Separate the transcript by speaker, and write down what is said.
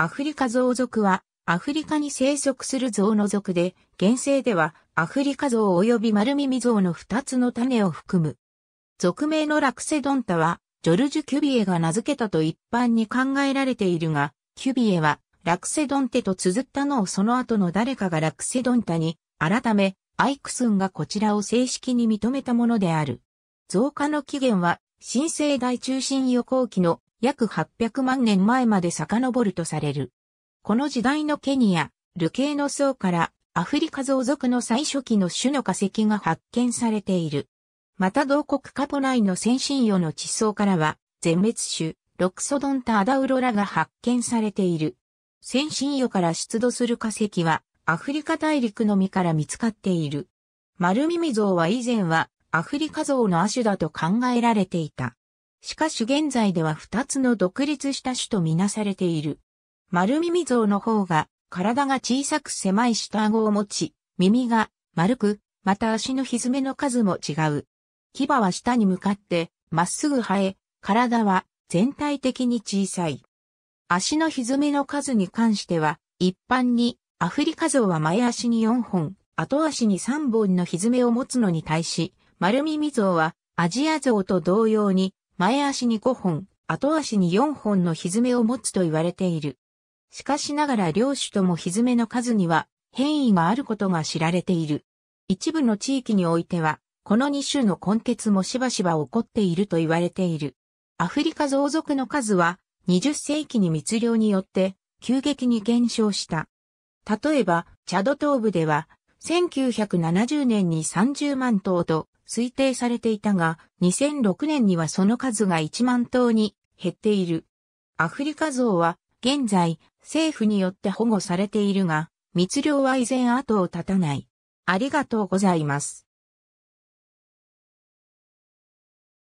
Speaker 1: アフリカゾウ族は、アフリカに生息するゾウの属で、現世では、アフリカゾウ及び丸耳ゾウの二つの種を含む。属名のラクセドンタは、ジョルジュ・キュビエが名付けたと一般に考えられているが、キュビエは、ラクセドンテと綴ったのをその後の誰かがラクセドンタに、改め、アイクスンがこちらを正式に認めたものである。増加の起源は、新生代中心予行期の約800万年前まで遡るとされる。この時代のケニア、ルケーノ層からアフリカウ族の最初期の種の化石が発見されている。また同国カポナイの先進魚の地層からは、全滅種、ロクソドンタアダウロラが発見されている。先進魚から出土する化石は、アフリカ大陸の実から見つかっている。丸耳像は以前は、アフリカ像の亜種だと考えられていた。しかし現在では2つの独立した種とみなされている。丸耳像の方が、体が小さく狭い下顎を持ち、耳が丸く、また足のひずめの数も違う。牙は下に向かってまっすぐ生え、体は全体的に小さい。足のひずめの数に関しては、一般にアフリカ像は前足に4本、後足に3本のひずめを持つのに対し、丸耳像はアジア像と同様に前足に5本、後足に4本の蹄を持つと言われている。しかしながら両種とも蹄の数には変異があることが知られている。一部の地域においては、この2種の根血もしばしば起こっていると言われている。アフリカ増族の数は20世紀に密漁によって急激に減少した。例えば、チャド東部では1970年に30万頭と推定されていたが、2006年にはその数が1万頭に減っている。アフリカゾウは現在政府によって保護されているが、密漁は依然後を絶たない。ありがとうございます。